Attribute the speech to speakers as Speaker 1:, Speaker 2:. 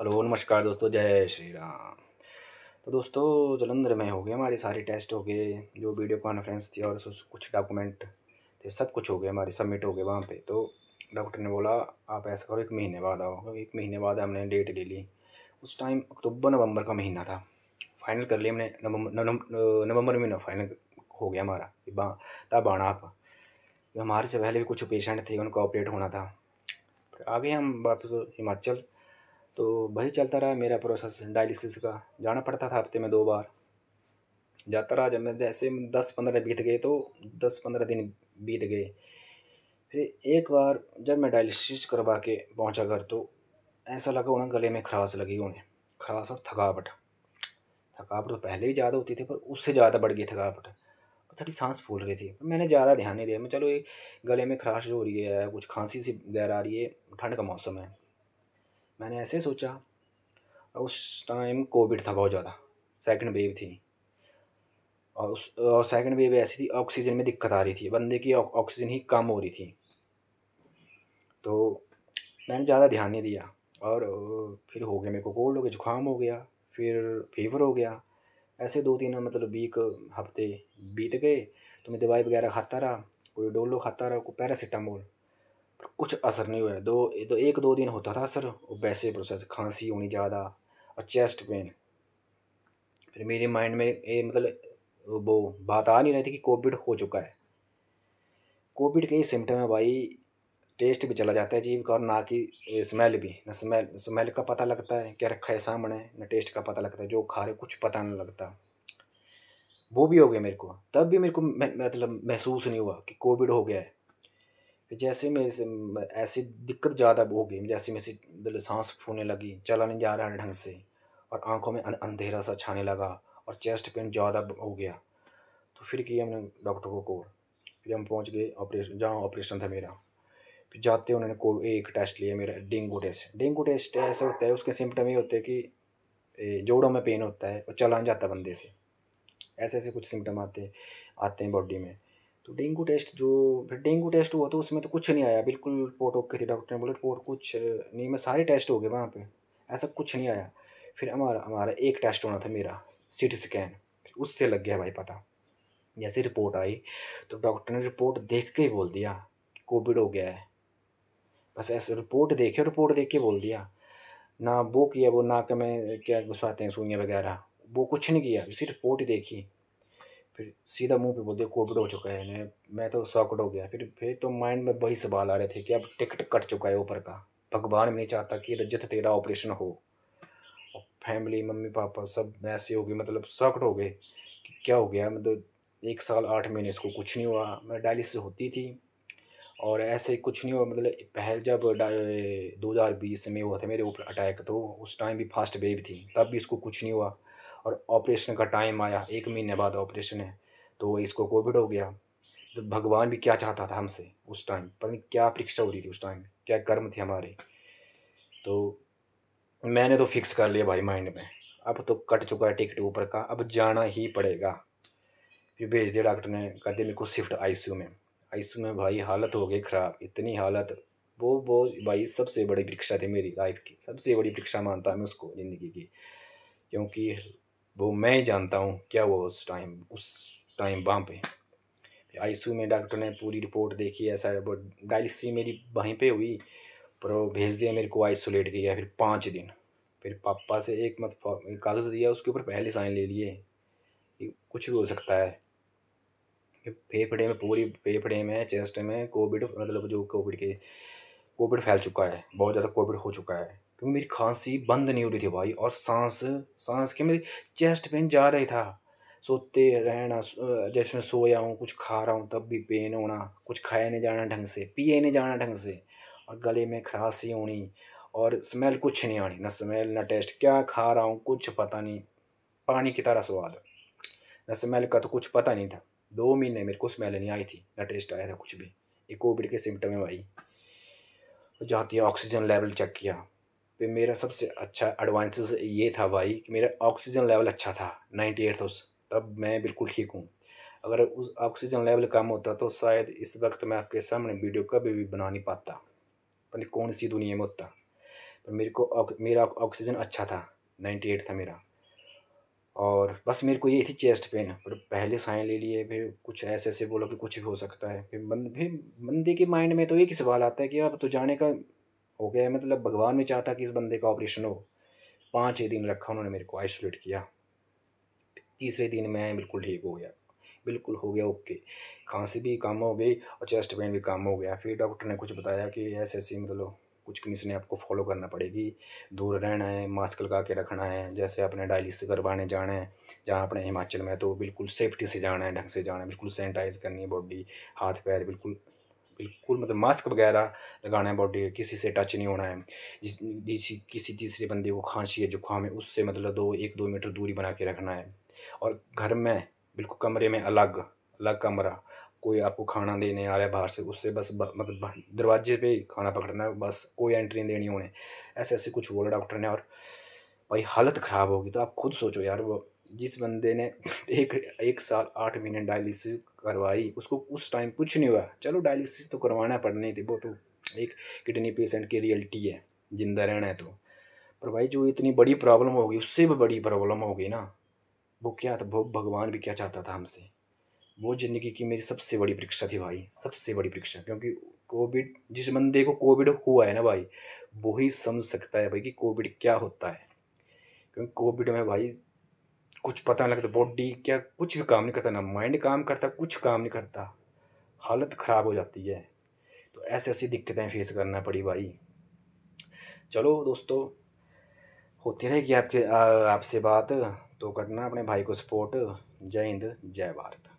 Speaker 1: hello नमस्कार दोस्तों जय श्री राम तो दोस्तों जलंधर में हो गए हमारे सारे टेस्ट हो गए जो वीडियो कॉन्फ्रेंस थी और कुछ डॉक्यूमेंट थे सब कुछ हो गए हमारे सबमिट हो गए वहाँ पे तो डॉक्टर ने बोला आप ऐसा करो एक महीने बाद आओ एक महीने बाद हमने डेट ले ली उस टाइम अक्टूबर नवंबर का महीना था फाइनल कर लिया हमने नवंबर नवंबर महीना फाइनल हो गया हमारा तब आना आप हमारे से पहले भी कुछ पेशेंट थे उनका ऑपरेट होना था आ गए हम वापस हिमाचल तो वही चलता रहा मेरा प्रोसेस डायलिसिस का जाना पड़ता था हफ्ते में दो बार जाता रहा जब मैं जैसे दस पंद्रह बीत गए तो दस पंद्रह दिन बीत गए फिर एक बार जब मैं डायलिसिस करवा के पहुंचा घर तो ऐसा लगा उन्हें गले में खराश लगी उन्हें खराश और थकावट थकावट तो पहले ही ज़्यादा होती थी पर उससे ज़्यादा बढ़ गई थकावट और थोड़ी सांस फूल रही थी मैंने ज़्यादा ध्यान नहीं दिया मैं चलो ये गले में खराश हो रही है कुछ खांसी सी गैर आ रही है ठंड का मौसम है मैंने ऐसे सोचा उस टाइम कोविड था बहुत ज़्यादा सेकंड वेव थी और उस और सेकंड वेव ऐसी थी ऑक्सीजन में दिक्कत आ रही थी बंदे की ऑक्सीजन ही कम हो रही थी तो मैंने ज़्यादा ध्यान नहीं दिया और फिर हो गया मेरे को कोल्ड हो गया जुकाम हो गया फिर फीवर हो गया ऐसे दो तीन मतलब वीक हफ्ते बीत गए तो मैं दवाई वगैरह खाता रहा कोई डोलो खाता रहा कोई पैरासीटामोल पर कुछ असर नहीं हुआ दो दो तो एक दो दिन होता था असर वो वैसे प्रोसेस खांसी होनी ज़्यादा और चेस्ट पेन फिर मेरे माइंड में ये मतलब वो बात आ नहीं रही थी कि कोविड हो चुका है कोविड के सिम्टम है भाई टेस्ट भी चला जाता है जीव का और ना कि स्मेल भी ना स्मेल स्मेल का पता लगता है क्या रखा है सामने ना टेस्ट का पता लगता है जो खा रहे कुछ पता नहीं लगता वो भी हो गया मेरे को तब भी मेरे को मतलब महसूस नहीं हुआ कि कोविड हो गया है फिर जैसे मेरे से ऐसी दिक्कत ज़्यादा हो गई जैसे मेरे से मतलब सांस फूलने लगी चला नहीं जा रहा ढंग से और आंखों में अं, अंधेरा सा छाने लगा और चेस्ट पेन ज़्यादा हो गया तो फिर किए हमने डॉक्टर को कॉल फिर हम पहुँच गए ऑपरेशन जहाँ ऑपरेशन था मेरा फिर जाते उन्होंने को एक टेस्ट लिया मेरा डेंगू टेस्ट डेंगू टेस्ट ऐसे होता है उसके सिम्टम ये होते हैं कि जोड़ों में पेन होता है और चला नहीं जाता बंदे से ऐसे ऐसे कुछ सिम्टम आते आते हैं बॉडी में तो डेंगू टेस्ट जो फिर डेंगू टेस्ट हुआ तो उसमें तो कुछ नहीं आया बिल्कुल रिपोर्ट ओके थी डॉक्टर ने बोला रिपोर्ट कुछ नहीं मैं सारे टेस्ट हो गए वहाँ पर ऐसा कुछ नहीं आया फिर हमारा हमारा एक टेस्ट होना था मेरा सी टी स्कैन फिर उससे लग गया भाई पता जैसे रिपोर्ट आई तो डॉक्टर ने रिपोर्ट देख के ही बोल दिया कि कोविड हो गया है बस ऐसे रिपोर्ट देखे रिपोर्ट देख के बोल दिया ना वो किया वो ना कि मैं क्या घुसाते हैं सुइयाँ वगैरह वो कुछ नहीं किया उसी रिपोर्ट ही देखी फिर सीधा मुंह पे बोल दिया कोविड हो चुका है मैं मैं तो शॉकड हो गया फिर फिर तो माइंड में वही सवाल आ रहे थे कि अब टिकट कट चुका है ऊपर का भगवान नहीं चाहता कि रजत तो तेरा ऑपरेशन हो और फैमिली मम्मी पापा सब ऐसे हो गए मतलब शॉकड हो गए कि क्या हो गया मतलब एक साल आठ महीने इसको कुछ नहीं हुआ मैं डायलिसिस होती थी और ऐसे कुछ नहीं हुआ मतलब पहले जब दो हज़ार बीस में हुआ था मेरे ऊपर अटैक तो उस टाइम भी फास्ट वेव थी तब भी इसको कुछ नहीं हुआ और ऑपरेशन का टाइम आया एक महीने बाद ऑपरेशन है तो इसको कोविड हो गया तो भगवान भी क्या चाहता था हमसे उस टाइम पता नहीं क्या परीक्षा हो रही थी उस टाइम क्या कर्म थे हमारे तो मैंने तो फिक्स कर लिया भाई माइंड में अब तो कट चुका है टिकट ऊपर का अब जाना ही पड़ेगा फिर भेज दिया डॉक्टर ने कर दिया मेरे को शिफ्ट आईसीयू में आईसीयू में भाई हालत हो गई ख़राब इतनी हालत वो वो भाई सबसे बड़ी परीक्षा थी मेरी लाइफ की सबसे बड़ी परीक्षा मानता मैं उसको ज़िंदगी की क्योंकि वो मैं जानता हूँ क्या हुआ उस टाइम उस टाइम वहाँ पे आईसीयू में डॉक्टर ने पूरी रिपोर्ट देखी ऐसा वो डायलिसिस मेरी वहीं पे हुई पर वो भेज दिया मेरे को आइसोलेट किया फिर पाँच दिन फिर पापा से एक मत कागज़ दिया उसके ऊपर पहले साइन ले लिए कुछ भी हो सकता है फेफड़े में पूरी फेफड़े में चेस्ट में कोविड मतलब जो कोविड के कोविड फैल चुका है बहुत ज़्यादा कोविड हो चुका है क्योंकि मेरी खांसी बंद नहीं हो रही थी भाई और सांस सांस के मेरी चेस्ट पेन जा रही था सोते रहना जैसे मैं सोया हूँ कुछ खा रहा हूँ तब भी पेन होना कुछ खाया नहीं जाना ढंग से पिए नहीं जाना ढंग से और गले में खरासी होनी और स्मेल कुछ नहीं आनी ना स्मेल ना टेस्ट क्या खा रहा हूँ कुछ पता नहीं पानी की तरह स्वाद न स्मेल का तो कुछ पता नहीं था दो महीने मेरे को स्मेल नहीं आई थी ना टेस्ट आया था कुछ भी ये कोविड के सिम्टम है भाई जाती है ऑक्सीजन लेवल चेक किया पे मेरा सबसे अच्छा एडवांसेस ये था भाई कि मेरा ऑक्सीजन लेवल अच्छा था नाइन्टी एट था तब मैं बिल्कुल ठीक हूँ अगर उस ऑक्सीजन लेवल कम होता तो शायद इस वक्त मैं आपके सामने वीडियो कभी भी बना नहीं पाता पता कौन सी दुनिया में होता पर मेरे को मेरा ऑक्सीजन अच्छा था नाइन्टी एट था मेरा और बस मेरे को ये थी चेस्ट पेन पर पहले साइन ले लिए फिर कुछ ऐसे ऐसे बोलो कि कुछ भी हो सकता है फिर बंद फिर बंदे के माइंड में तो एक ही सवाल आता है कि अब तो जाने का हो गया मतलब भगवान ने चाहता कि इस बंदे का ऑपरेशन हो पाँच ही दिन रखा उन्होंने मेरे को आइसोलेट किया तीसरे दिन मैं बिल्कुल ठीक हो गया बिल्कुल हो गया ओके खांसी भी कम हो गई और चेस्ट पेन भी कम हो गया फिर डॉक्टर ने कुछ बताया कि ऐसे ऐसे मतलब कुछ ने आपको फॉलो करना पड़ेगी दूर रहना है मास्क लगा के रखना है जैसे अपने डायलिस करवाने जाना है जहाँ अपने हिमाचल में तो बिल्कुल सेफ्टी से जाना है ढंग से जाना है बिल्कुल सैनिटाइज़ करनी है बॉडी हाथ पैर बिल्कुल बिल्कुल मतलब मास्क वगैरह लगाना है बॉडी किसी से टच नहीं होना है जिस किसी तीसरे बंदे को खांसी है जुकाम है उससे मतलब दो एक दो मीटर दूरी बना के रखना है और घर में बिल्कुल कमरे में अलग अलग कमरा कोई आपको खाना देने आ रहा है बाहर से उससे बस ब, मतलब दरवाजे पे खाना पकड़ना है बस कोई एंट्री देनी होने ऐसे ऐसे कुछ बोला डॉक्टर ने और भाई हालत ख़राब होगी तो आप खुद सोचो यार वो जिस बंदे ने एक एक साल आठ महीने डायलिसिस करवाई उसको उस टाइम कुछ नहीं हुआ चलो डायलिसिस तो करवाना पड़नी थी वो तो एक किडनी पेशेंट की रियलिटी है जिंदा रहना है तो पर भाई जो इतनी बड़ी प्रॉब्लम होगी उससे भी बड़ी प्रॉब्लम होगी ना वो क्या था वो भगवान भी क्या चाहता था हमसे वो ज़िंदगी की मेरी सबसे बड़ी परीक्षा थी भाई सबसे बड़ी परीक्षा क्योंकि कोविड जिस बंदे को कोविड हुआ है ना भाई वही समझ सकता है भाई कि कोविड क्या होता है क्योंकि कोविड में भाई कुछ पता नहीं लगता बॉडी क्या कुछ भी काम नहीं करता ना माइंड काम करता कुछ काम नहीं करता हालत ख़राब हो जाती है तो ऐसी ऐसी दिक्कतें फेस करना पड़ी भाई चलो दोस्तों होती रहेगी आपके आपसे बात तो करना अपने भाई को सपोर्ट जय हिंद जय भारत